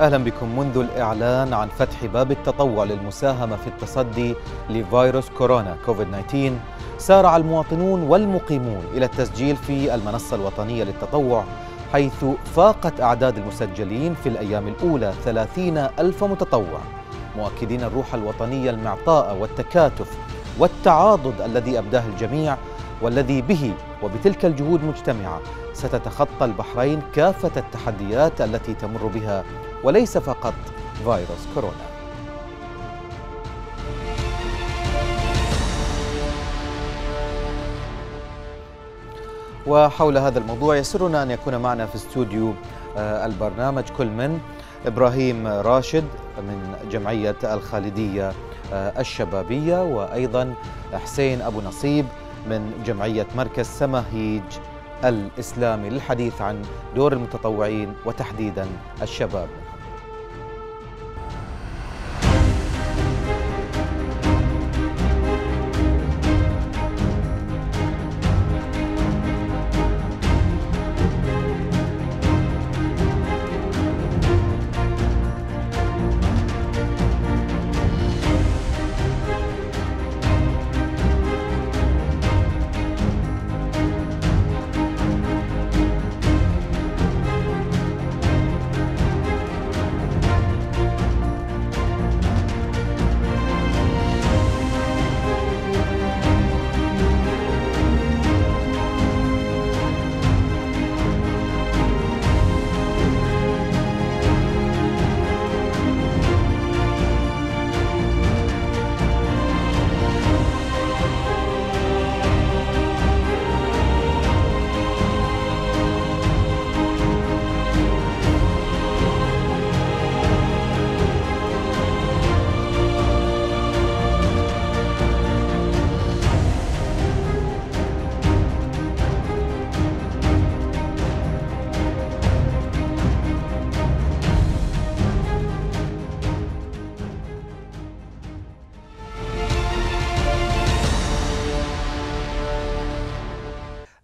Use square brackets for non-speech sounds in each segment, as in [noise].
أهلا بكم منذ الإعلان عن فتح باب التطوع للمساهمة في التصدي لفيروس كورونا كوفيد-19 سارع المواطنون والمقيمون إلى التسجيل في المنصة الوطنية للتطوع حيث فاقت أعداد المسجلين في الأيام الأولى 30 ألف متطوع مؤكدين الروح الوطنية المعطاءة والتكاتف والتعاضد الذي أبداه الجميع والذي به وبتلك الجهود مجتمعة ستتخطى البحرين كافة التحديات التي تمر بها وليس فقط فيروس كورونا وحول هذا الموضوع يسرنا أن يكون معنا في استوديو آه، البرنامج كل من إبراهيم راشد من جمعية الخالدية آه، الشبابية وأيضا حسين أبو نصيب من جمعية مركز سماهيج الإسلامي للحديث عن دور المتطوعين وتحديدا الشباب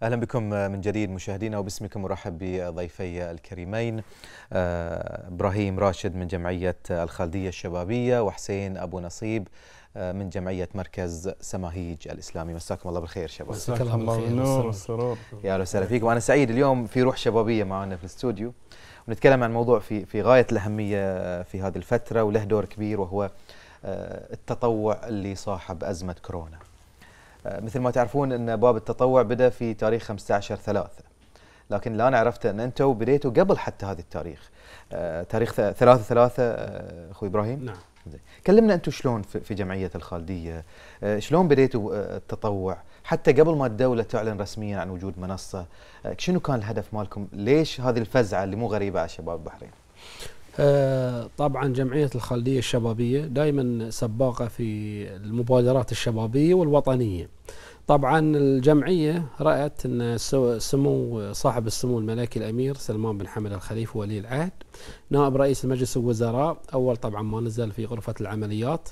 اهلا بكم من جديد مشاهدينا وباسمكم ارحب بضيفي الكريمين آه، ابراهيم راشد من جمعيه الخالديه الشبابيه وحسين ابو نصيب آه، من جمعيه مركز سماهيج الاسلامي مساكم الله بالخير شباب مساك الله بالنور والسرور يا اهلا وسهلا فيكم انا سعيد اليوم في روح شبابيه معنا في الاستوديو ونتكلم عن موضوع في في غايه الاهميه في هذه الفتره وله دور كبير وهو آه، التطوع اللي صاحب ازمه كورونا آه، مثل ما تعرفون ان باب التطوع بدا في تاريخ 15 ثلاثة لكن الان عرفت ان انتم بديتوا قبل حتى هذا التاريخ آه، تاريخ ثلاثة ثلاثة آه، اخوي ابراهيم نعم زي. كلمنا انتم شلون في جمعيه الخالديه شلون بديتوا التطوع حتى قبل ما الدوله تعلن رسميا عن وجود منصه شنو كان الهدف مالكم ليش هذه الفزعه اللي مو غريبه على شباب البحرين آه، طبعا جمعية الخلدية الشبابية دائما سباقة في المبادرات الشبابية والوطنية طبعا الجمعية رأت أن سمو صاحب السمو الملكي الأمير سلمان بن حمد الخليفة ولي العهد نائب رئيس مجلس الوزراء أول طبعا ما نزل في غرفة العمليات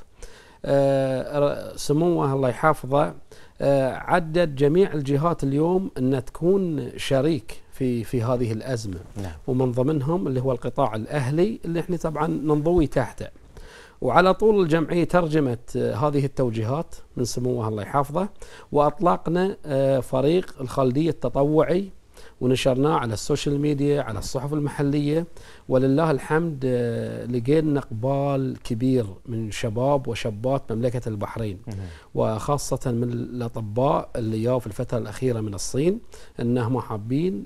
آه، سموه الله يحافظه آه، عدد جميع الجهات اليوم أن تكون شريك في في هذه الازمه نعم. ومن ضمنهم اللي هو القطاع الاهلي اللي احنا طبعا ننضوي تحته وعلى طول الجمعيه ترجمت آه، هذه التوجيهات من سموه الله يحفظه واطلقنا آه، فريق الخالدية التطوعي ونشرناه على السوشيال ميديا على الصحف المحلية ولله الحمد آه، لقينا اقبال كبير من شباب وشابات مملكة البحرين وخاصة من الأطباء اللي جاوا في الفترة الأخيرة من الصين أنهم حابين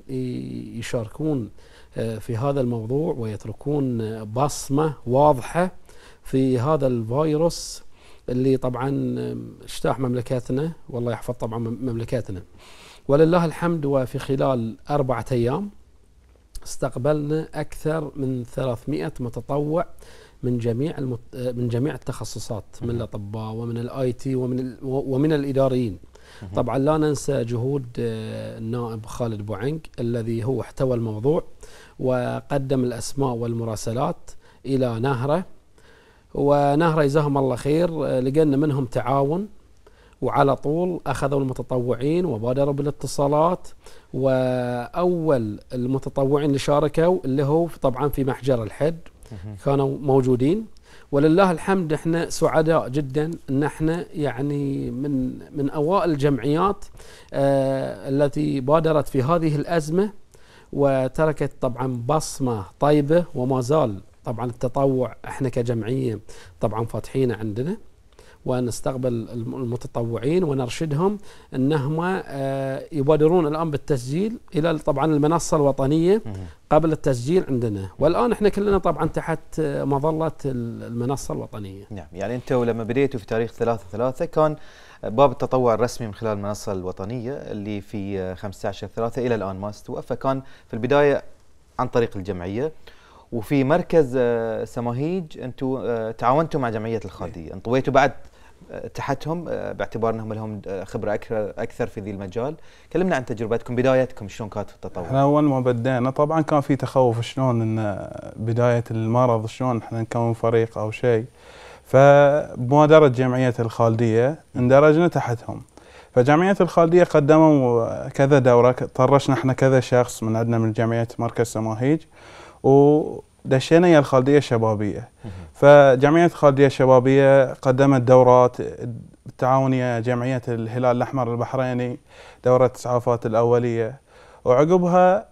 يشاركون آه، في هذا الموضوع ويتركون آه، بصمة واضحة في هذا الفيروس اللي طبعا اجتاح مملكتنا والله يحفظ طبعا مملكتنا ولله الحمد وفي خلال أربعة أيام استقبلنا أكثر من 300 متطوع من جميع المت... من جميع التخصصات من الأطباء ومن الآي تي ومن ال... ومن الإداريين طبعا لا ننسى جهود آه، النائب خالد بوعنق الذي هو احتوى الموضوع وقدم الأسماء والمراسلات إلى نهره ونهره جزاهم الله خير آه، لقينا منهم تعاون وعلى طول أخذوا المتطوعين وبادروا بالاتصالات وأول المتطوعين اللي شاركوا اللي هو طبعا في محجر الحد كانوا موجودين ولله الحمد احنا سعداء جدا ان احنا يعني من من اوائل الجمعيات آه التي بادرت في هذه الازمه وتركت طبعا بصمه طيبه وما زال طبعا التطوع احنا كجمعيه طبعا فاتحين عندنا ونستقبل المتطوعين ونرشدهم انهم آه، يبادرون الان بالتسجيل الى طبعا المنصه الوطنيه قبل التسجيل عندنا والان احنا كلنا طبعا تحت آه، مظله المنصه الوطنيه. نعم يعني انتم لما بديتوا في تاريخ 3 3 كان آه، باب التطوع الرسمي من خلال المنصه الوطنيه اللي في 15 3 الى الان ما استوى فكان في البدايه عن طريق الجمعيه وفي مركز سماهيج انتم تعاونتوا مع جمعيه الخالديه إيه. انطويتوا بعد آه، تحتهم آه، باعتبار انهم لهم آه، خبره اكثر اكثر في ذي المجال، كلمنا عن تجربتكم بدايتكم شلون كانت في التطور؟ احنا اول ما بدينا طبعا كان في تخوف شلون ان بدايه المرض شلون احنا نكون فريق او شيء. فبمبادره جمعيه الخالديه اندرجنا تحتهم. فجمعية الخالدية قدموا كذا دورة طرشنا احنا كذا شخص من عندنا من جمعية مركز سماهيج و دشينا الخالدية الشبابية فجمعية الخالدية الشبابية قدمت دورات تعاونية جمعية الهلال الأحمر البحريني دورة الإسعافات الأولية وعقبها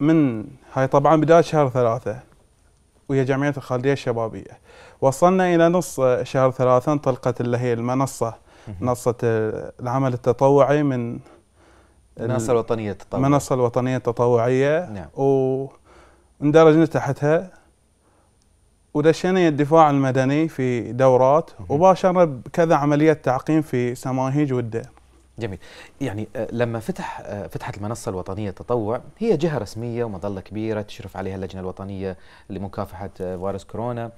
من هاي طبعا بداية شهر ثلاثة ويا جمعية الخالدية الشبابية وصلنا إلى نص شهر ثلاثة انطلقت اللي هي المنصة منصة العمل التطوعي من المنصة الوطنية التطوعية المنصة الوطنية التطوعية نعم. و اندرجنا تحتها ودشينا الدفاع المدني في دورات وباشرنا بكذا عمليه تعقيم في سماهيج ودة جميل يعني آه، لما فتح آه، فتحت المنصة الوطنية التطوع هي جهة رسمية ومظلة كبيرة تشرف عليها اللجنة الوطنية لمكافحة آه، فيروس كورونا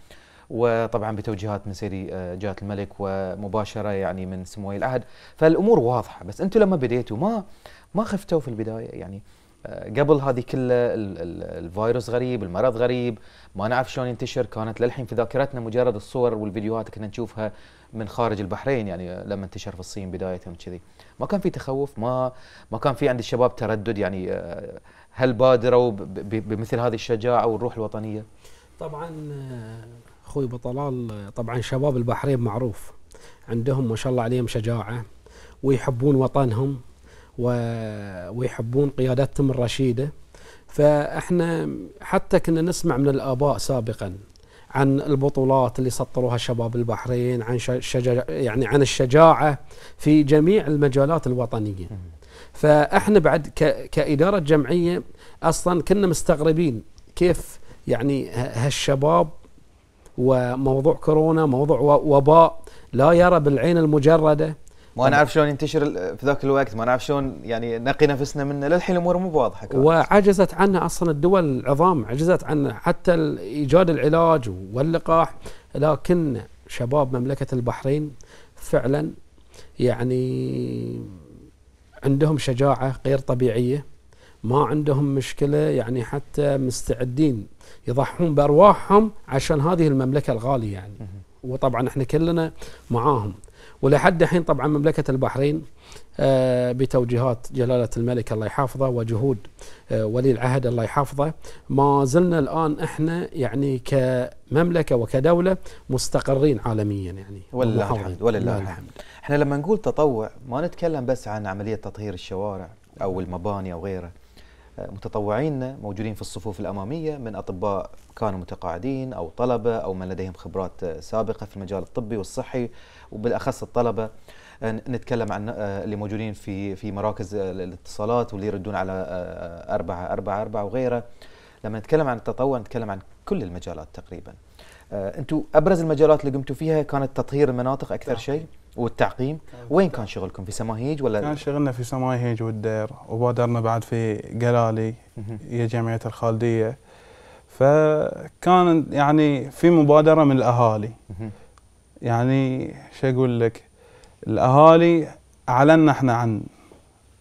وطبعا بتوجيهات من سيدي جهة الملك ومباشره يعني من سمو ولي العهد فالامور واضحه بس انتم لما بديتوا ما ما خفتوا في البدايه يعني آه، قبل هذه كلها الفيروس غريب المرض غريب ما نعرف شلون ينتشر كانت للحين في ذاكرتنا مجرد الصور والفيديوهات كنا نشوفها من خارج البحرين يعني لما انتشر في الصين بدايه كذي ما كان في تخوف ما ما كان في عند الشباب تردد يعني آه، هل بادروا بمثل هذه الشجاعه والروح الوطنيه طبعا آه، اخوي بطلال طبعا شباب البحرين معروف عندهم ما شاء الله عليهم شجاعه ويحبون وطنهم ويحبون قيادتهم الرشيده فاحنا حتى كنا نسمع من الاباء سابقا عن البطولات اللي سطروها شباب البحرين عن شجا... يعني عن الشجاعه في جميع المجالات الوطنيه فاحنا بعد كاداره جمعيه اصلا كنا مستغربين كيف يعني هالشباب وموضوع كورونا موضوع وباء لا يرى بالعين المجرده ما نعرف شلون ينتشر في ذاك الوقت ما نعرف شلون يعني نقي نفسنا منه للحين الامور مو واضحه وعجزت عنه اصلا الدول العظام عجزت عنه حتى ايجاد العلاج واللقاح لكن شباب مملكه البحرين فعلا يعني عندهم شجاعه غير طبيعيه ما عندهم مشكله يعني حتى مستعدين يضحون بارواحهم عشان هذه المملكه الغاليه يعني وطبعا احنا كلنا معاهم ولحد حين طبعا مملكة البحرين آه، بتوجيهات جلالة الملك الله يحافظه وجهود آه، ولي العهد الله يحافظه ما زلنا الآن إحنا يعني كمملكة وكدولة مستقرين عالميا يعني ولله الحمد ولله الحمد احنا لما نقول تطوع ما نتكلم بس عن عملية تطهير الشوارع أو المباني أو غيره متطوعين موجودين في الصفوف الأمامية من أطباء كانوا متقاعدين أو طلبة أو من لديهم خبرات سابقة في المجال الطبي والصحي وبالأخص الطلبة نتكلم عن آه، اللي موجودين في في مراكز آه، الاتصالات واللي يردون على آه، أربعة أربعة أربعة وغيره لما نتكلم عن التطوع نتكلم عن كل المجالات تقريبا أنتم أبرز المجالات اللي قمتوا فيها كانت تطهير المناطق أكثر نعم. شيء والتعقيم طيب. وين كان شغلكم في سماهيج ولا كان شغلنا في سماهيج والدير وبادرنا بعد في جلالي هي جمعيه الخالديه فكان يعني في مبادره من الاهالي يعني شو اقول لك الاهالي اعلنا احنا عن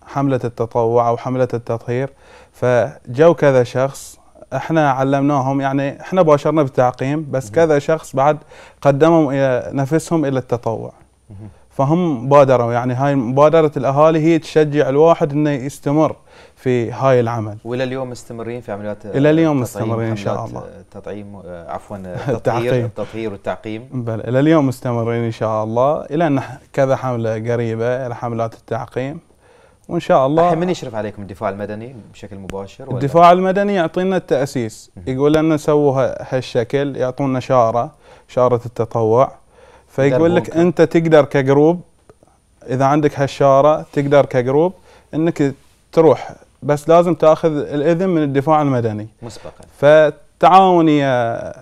حمله التطوع او حمله التطهير فجو كذا شخص احنا علمناهم يعني احنا باشرنا بالتعقيم بس كذا شخص بعد قدمهم نفسهم الى التطوع فهم بادروا يعني هاي مبادره الاهالي هي تشجع الواحد انه يستمر في هاي العمل والى اليوم مستمرين في عمليات الى اليوم مستمرين ان شاء الله تطعيم عفوا التطهير [laughs] التطهير والتعقيم بل الى اليوم مستمرين ان شاء الله الى ان كذا حمله قريبه الى حملات التعقيم وان شاء الله من يشرف عليكم الدفاع المدني بشكل مباشر ولا؟ الدفاع المدني يعطينا التاسيس يقول لنا سووا هالشكل يعطونا شاره شاره التطوع فيقول لك انت تقدر كجروب اذا عندك هالشاره تقدر كجروب انك تروح بس لازم تاخذ الاذن من الدفاع المدني مسبقا يا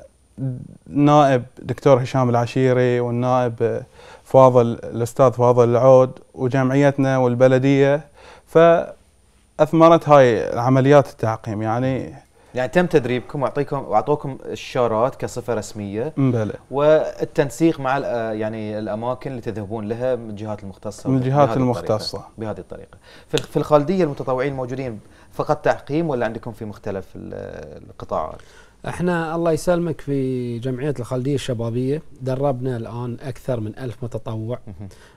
نائب دكتور هشام العشيري والنائب فاضل الاستاذ فاضل العود وجمعيتنا والبلديه فاثمرت هاي عمليات التعقيم يعني يعني تم تدريبكم واعطيكم واعطوكم الشارات كصفه رسميه بلى والتنسيق مع يعني الاماكن اللي تذهبون لها من الجهات المختصه من الجهات المختصه بهذه الطريقه في الخالديه المتطوعين الموجودين فقط تعقيم ولا عندكم في مختلف القطاعات احنا الله يسلمك في جمعيه الخالديه الشبابيه دربنا الان اكثر من ألف متطوع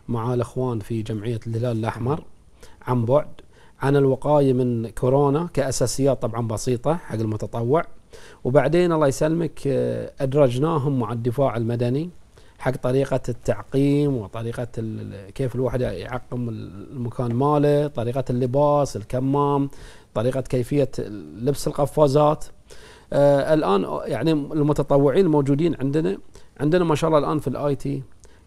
مع الاخوان في جمعيه الهلال الاحمر عن بعد عن الوقاية من كورونا كأساسيات طبعا بسيطة حق المتطوع وبعدين الله يسلمك آه، أدرجناهم مع الدفاع المدني حق طريقة التعقيم وطريقة كيف الواحد يعقم المكان ماله طريقة اللباس الكمام طريقة كيفية لبس القفازات آه الآن يعني المتطوعين الموجودين عندنا عندنا ما شاء الله الآن في الآي تي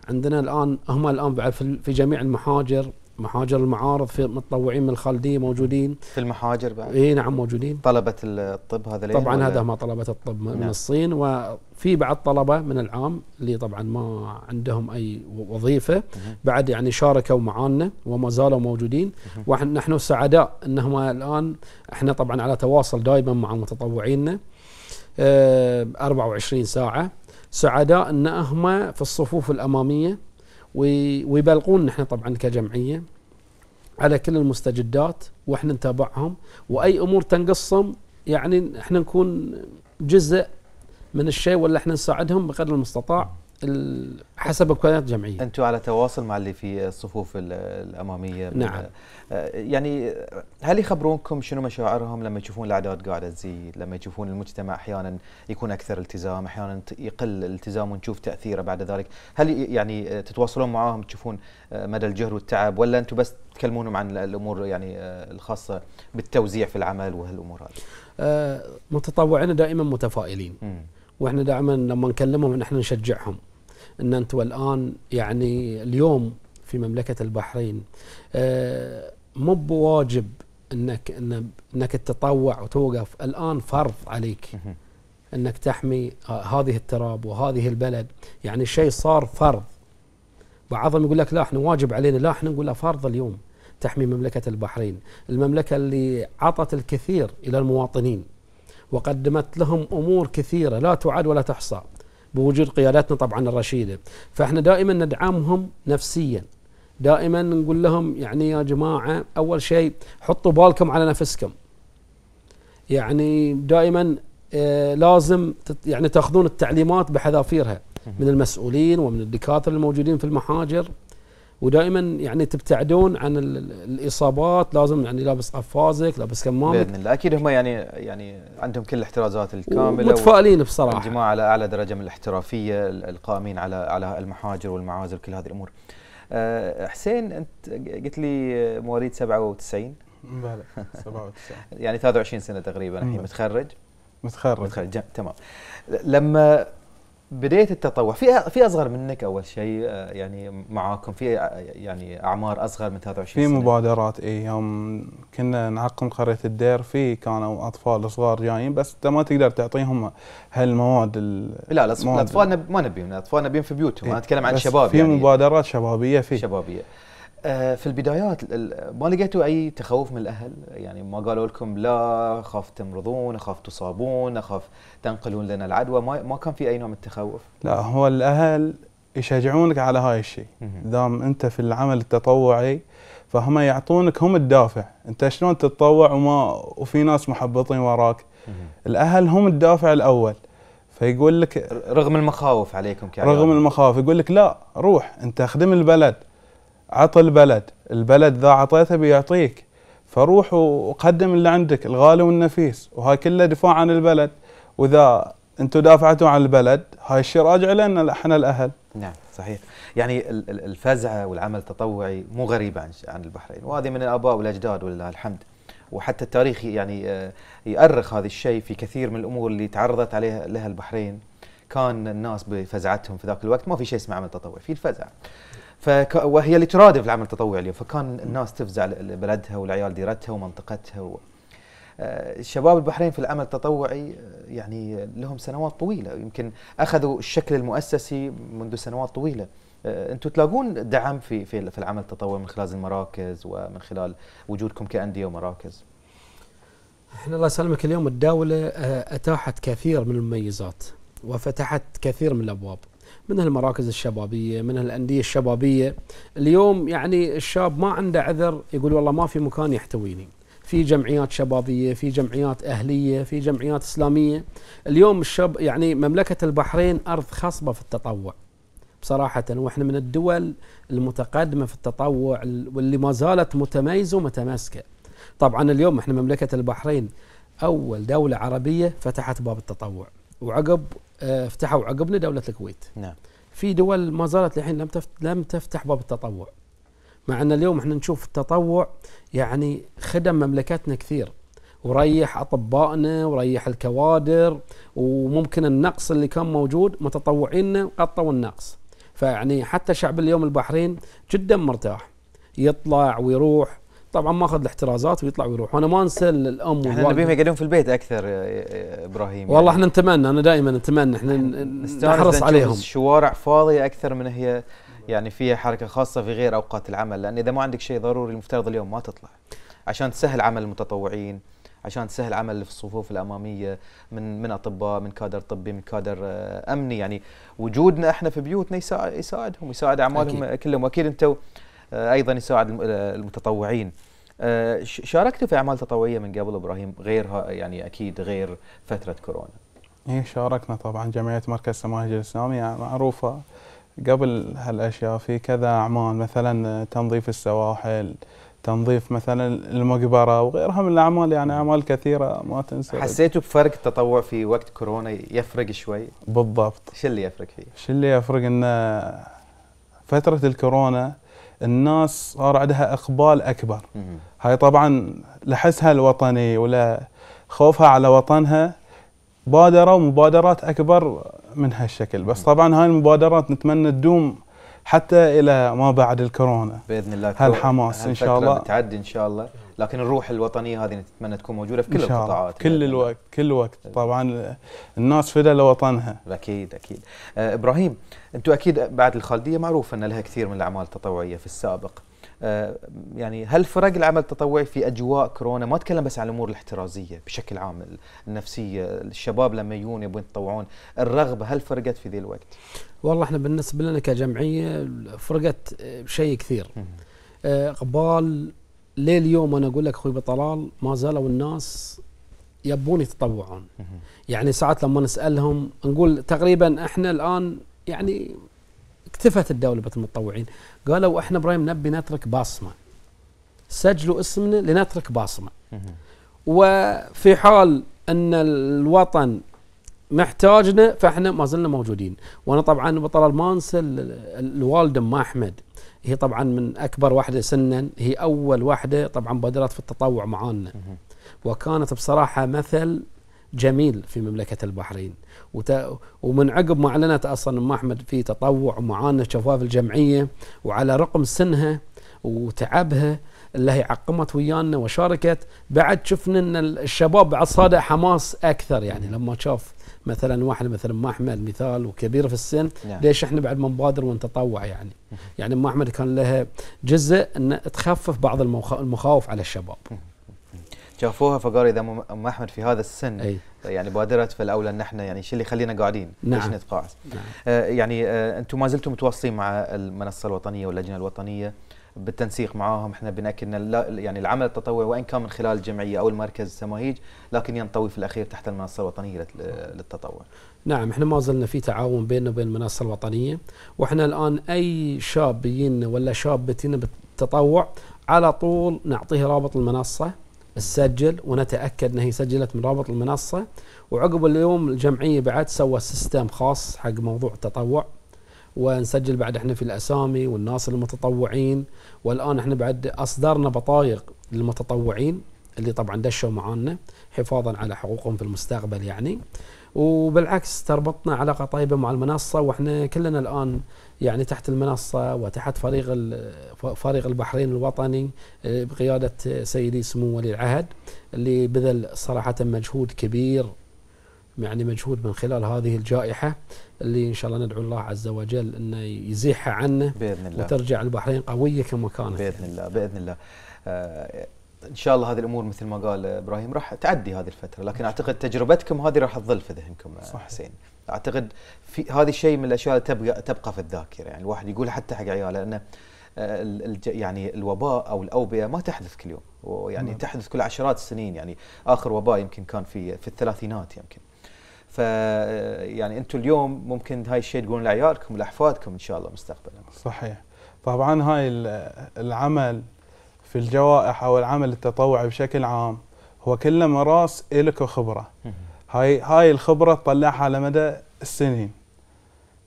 عندنا الآن هم الآن في جميع المحاجر محاجر المعارض في متطوعين من الخالديه موجودين في المحاجر بعد اي نعم موجودين طلبه الطب هذا طبعا هذا ما طلبه الطب نعم. من الصين وفي بعض طلبه من العام اللي طبعا ما عندهم اي وظيفه بعد يعني شاركوا معانا وما زالوا موجودين ونحن سعداء انهم الان احنا طبعا على تواصل دائما مع متطوعينا اه 24 ساعه سعداء ان هم في الصفوف الاماميه ويبلغون نحن طبعا كجمعيه على كل المستجدات واحنا نتابعهم واي امور تنقصهم يعني احنا نكون جزء من الشيء ولا احنا نساعدهم بقدر المستطاع حسب الكوانات الجمعيه. انتم على تواصل مع اللي في الصفوف الاماميه نعم آه، يعني هل يخبرونكم شنو مشاعرهم لما يشوفون الاعداد قاعده تزيد، لما يشوفون المجتمع احيانا يكون اكثر التزام، احيانا يقل الالتزام ونشوف تاثيره بعد ذلك، هل يعني تتواصلون معاهم تشوفون آه، مدى الجهد والتعب ولا انتم بس تكلمونهم عن الامور يعني آه، الخاصه بالتوزيع في العمل وهالامور هذه؟ متطوعين دائما متفائلين. م. واحنا دائما لما نكلمهم نحن احنا نشجعهم ان انتم الان يعني اليوم في مملكه البحرين آه، مو بواجب انك انك تتطوع وتوقف الان فرض عليك انك تحمي هذه التراب وهذه البلد يعني شيء صار فرض بعضهم يقول لك لا احنا واجب علينا لا احنا نقول فرض اليوم تحمي مملكه البحرين المملكه اللي عطت الكثير الى المواطنين وقدمت لهم أمور كثيرة لا تعد ولا تحصى بوجود قيادتنا طبعا الرشيدة فإحنا دائما ندعمهم نفسيا دائما نقول لهم يعني يا جماعة أول شيء حطوا بالكم على نفسكم يعني دائما آه، لازم يعني تاخذون التعليمات بحذافيرها من المسؤولين ومن الدكاتره الموجودين في المحاجر ودائما يعني تبتعدون عن الاصابات لازم يعني لابس قفازك لابس كمامك باذن الله اكيد هم يعني يعني عندهم كل الاحترازات الكامله متفائلين بصراحه الجماعه على اعلى درجه من الاحترافيه القائمين على على المحاجر والمعازل وكل هذه الامور أه حسين انت قلت لي مواليد 97 بلى 97 يعني 23 سنه تقريبا الحين متخرج متخرج متخرج تمام لما بدايه التطوع في في اصغر منك اول شيء آه، يعني معاكم في يعني اعمار اصغر من 23 سنه في مبادرات اي يوم كنا نعقم قريه الدير في كانوا اطفال صغار جايين بس انت ما تقدر تعطيهم هالمواد لا الاطفال ما نبيهم الاطفال نبيهم في بيوتهم إيه انا اتكلم عن الشباب في يعني مبادرات شبابيه في شبابيه آه، في البدايات ما لقيتوا اي تخوف من الاهل يعني ما قالوا لكم لا اخاف تمرضون اخاف تصابون اخاف تنقلون لنا العدوى ما ما كان في اي نوع من التخوف لا هو الاهل يشجعونك على هاي الشيء دام انت في العمل التطوعي فهم يعطونك هم الدافع انت شلون تتطوع وما وفي ناس محبطين وراك الاهل هم الدافع الاول فيقول لك رغم المخاوف عليكم كعيال رغم المخاوف يقول لك لا روح انت خدم البلد عط البلد البلد ذا عطيته بيعطيك فروح وقدم اللي عندك الغالي والنفيس وهاي كله دفاع عن البلد واذا انتم دافعتوا عن البلد هاي الشيء راجع لنا احنا الاهل نعم صحيح يعني الفزعه والعمل التطوعي مو غريبه عن البحرين وهذه من الاباء والاجداد ولله الحمد وحتى التاريخ يعني آه، يؤرخ هذا الشيء في كثير من الامور اللي تعرضت عليها لها البحرين كان الناس بفزعتهم في ذاك الوقت ما في شيء اسمه عمل تطوعي في الفزعه فك... وهي اللي ترادف العمل التطوعي اليوم فكان الناس تفزع لبلدها ولعيال ديرتها ومنطقتها و... آه، الشباب البحرين في العمل التطوعي آه، يعني لهم سنوات طويله يمكن اخذوا الشكل المؤسسي منذ سنوات طويله آه، انتم تلاقون دعم في في في العمل التطوعي من خلال المراكز ومن خلال وجودكم كانديه ومراكز. احنا الله يسلمك اليوم الدوله اتاحت كثير من المميزات وفتحت كثير من الابواب. من المراكز الشبابيه من الانديه الشبابيه اليوم يعني الشاب ما عنده عذر يقول والله ما في مكان يحتويني في جمعيات شبابيه في جمعيات اهليه في جمعيات اسلاميه اليوم الشاب يعني مملكه البحرين ارض خصبه في التطوع بصراحة واحنا من الدول المتقدمة في التطوع واللي ما زالت متميزة ومتماسكة. طبعا اليوم احنا مملكة البحرين أول دولة عربية فتحت باب التطوع. وعقب آه، فتحوا عقبنا دوله الكويت نعم في دول ما زالت للحين لم لم تفتح باب التطوع مع ان اليوم احنا نشوف التطوع يعني خدم مملكتنا كثير وريح اطبائنا وريح الكوادر وممكن النقص اللي كان موجود متطوعين غطوا النقص فيعني حتى شعب اليوم البحرين جدا مرتاح يطلع ويروح طبعا ما اخذ الاحترازات ويطلع ويروح وانا ما انسى الام والوالد احنا نبيهم يقعدون في البيت اكثر يا ابراهيم والله يعني. احنا نتمنى انا دائما نتمنى احنا نحرص عليهم الشوارع فاضيه اكثر من هي يعني فيها حركه خاصه في غير اوقات العمل لان اذا ما عندك شيء ضروري المفترض اليوم ما تطلع عشان تسهل عمل المتطوعين عشان تسهل عمل في الصفوف الاماميه من من اطباء من كادر طبي من كادر آه، امني يعني وجودنا احنا في بيوتنا يساعدهم يساعد اعمالهم كلهم واكيد انتم آه، ايضا يساعد آه، المتطوعين آه، شاركت في اعمال تطوعيه من قبل ابراهيم غيرها يعني اكيد غير فتره كورونا ايه شاركنا طبعا جمعيه مركز سماهج الاسلامي معروفه قبل هالاشياء في كذا اعمال مثلا تنظيف السواحل تنظيف مثلا المقبره وغيرها من الاعمال يعني اعمال كثيره ما تنسى حسيتوا بفرق التطوع في وقت كورونا يفرق شوي بالضبط شو اللي يفرق فيه شو اللي يفرق انه فتره الكورونا الناس صار عندها اقبال اكبر هاي طبعا لحسها الوطني ولا خوفها على وطنها بادره ومبادرات اكبر من هالشكل بس طبعا هاي المبادرات نتمنى تدوم حتى الى ما بعد الكورونا باذن الله هالحماس ان شاء الله تعدي ان شاء الله لكن الروح الوطنيه هذه نتمنى تكون موجوده في كل القطاعات كل الوقت يعني كل وقت إيه. طبعا الناس فدا لوطنها اكيد اكيد آه ابراهيم انتم اكيد بعد الخالديه معروف ان لها كثير من الاعمال التطوعيه في السابق آه يعني هل فرق العمل التطوعي في اجواء كورونا ما اتكلم بس عن الامور الاحترازيه بشكل عام النفسيه الشباب لما يجون يبون يتطوعون الرغبه هل فرقت في ذي الوقت والله احنا بالنسبه لنا كجمعيه فرقت شيء كثير آه، قبال ليه اليوم انا اقول لك اخوي بطلال ما زالوا الناس يبون يتطوعون يعني ساعات لما نسالهم نقول تقريبا احنا الان يعني اكتفت الدوله بالمتطوعين قالوا احنا ابراهيم نبي نترك بصمه سجلوا اسمنا لنترك بصمه وفي حال ان الوطن محتاجنا فاحنا ما زلنا موجودين وانا طبعا بطلال ما انسى الوالد ام احمد هي طبعا من اكبر واحده سنا هي اول واحده طبعا بادرت في التطوع معانا وكانت بصراحه مثل جميل في مملكه البحرين وت... ومن عقب ما اعلنت اصلا ام احمد في تطوع معانا شفاف الجمعيه وعلى رقم سنها وتعبها اللي هي عقمت ويانا وشاركت بعد شفنا ان الشباب بعد حماس اكثر يعني لما شاف مثلا واحد مثلا ما احمد مثال وكبير في السن نعم. ليش احنا بعد ما نبادر ونتطوع يعني يعني ما احمد كان لها جزء ان تخفف بعض المخاوف على الشباب شافوها فقالوا اذا ام احمد في هذا السن أي. يعني بادرت فالاولى ان احنا يعني شو اللي يخلينا قاعدين؟ نعم. ليش نتقاعس؟ نعم. آه يعني آه انتم ما زلتم متواصلين مع المنصه الوطنيه واللجنه الوطنيه بالتنسيق معاهم احنا بناكد ان يعني العمل التطوعي وان كان من خلال الجمعيه او المركز السماهيج لكن ينطوي في الاخير تحت المنصه الوطنيه للتطوع. نعم احنا ما زلنا في تعاون بيننا وبين المنصه الوطنيه واحنا الان اي شاب يجينا ولا شاب بتينا بالتطوع على طول نعطيه رابط المنصه تسجل ونتاكد انها سجلت من رابط المنصه وعقب اليوم الجمعيه بعد سوى سيستم خاص حق موضوع التطوع ونسجل بعد احنا في الاسامي والناس المتطوعين والان احنا بعد اصدرنا بطايق للمتطوعين اللي طبعا دشوا معانا حفاظا على حقوقهم في المستقبل يعني وبالعكس تربطنا علاقه طيبه مع المنصه واحنا كلنا الان يعني تحت المنصه وتحت فريق فريق البحرين الوطني آه، بقياده سيدي سمو ولي العهد اللي بذل صراحه مجهود كبير يعني مجهود من خلال هذه الجائحة اللي إن شاء الله ندعو الله عز وجل أنه يزيحها عنا بإذن الله وترجع البحرين قوية كما كانت بإذن الله بإذن الله آه ان شاء الله هذه الامور مثل ما قال ابراهيم راح تعدي هذه الفتره لكن اعتقد تجربتكم هذه راح تظل في ذهنكم آه، صح حسين اعتقد في هذا الشيء من الاشياء اللي تبقى تبقى في الذاكره يعني الواحد يقول حتى حق عياله انه آه، يعني الوباء او الاوبئه ما تحدث كل يوم ويعني نعم. تحدث كل عشرات السنين يعني اخر وباء يمكن كان في في الثلاثينات يمكن ف يعني انتم اليوم ممكن هاي الشيء تقولون لعيالكم ولاحفادكم ان شاء الله مستقبلا. صحيح. طبعا هاي العمل في الجوائح او العمل التطوعي بشكل عام هو كله مراس الك خبره. هاي هاي الخبره تطلعها على مدى السنين.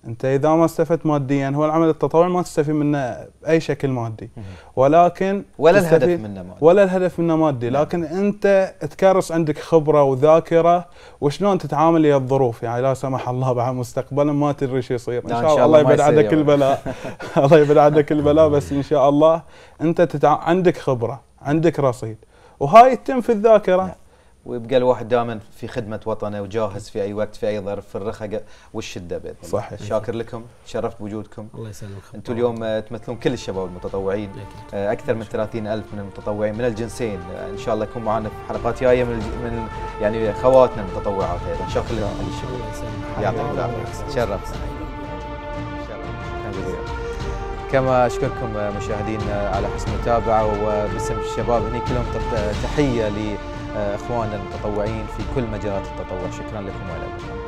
انت اذا ما استفدت ماديا هو العمل التطوعي ما تستفيد منه باي شكل مادي ولكن ولا الهدف منه مادي ولا الهدف منه مادي نعم. لكن انت تكرس عندك خبره وذاكره وشلون تتعامل ويا الظروف يعني لا سمح الله بعد مستقبلا ما تدري ايش يصير ان شاء, إن شاء الله يبعد عنك البلاء الله يبعد عنك [laughs] البلاء بس ان شاء الله انت تتع... عندك خبره عندك رصيد وهاي تتم في الذاكره نعم. ويبقى الواحد دائما في خدمه وطنه وجاهز في اي وقت في اي ظرف في الرخاء والشده بيت صحيح شاكر لكم تشرفت بوجودكم الله يسلمك انتم اليوم آه، تمثلون كل الشباب المتطوعين آه، اكثر من 30 الف من المتطوعين من الجنسين آه، ان شاء الله يكون معنا في حلقات جايه من, من يعني اخواتنا المتطوعات ايضا شاكر لكم على يسلمك يعطيكم العافيه تشرف كما اشكركم مشاهدينا على حسن المتابعه وباسم الشباب هني كلهم تحيه آه، اخواننا المتطوعين في كل مجالات التطوع شكرا لكم وعلى اللقاء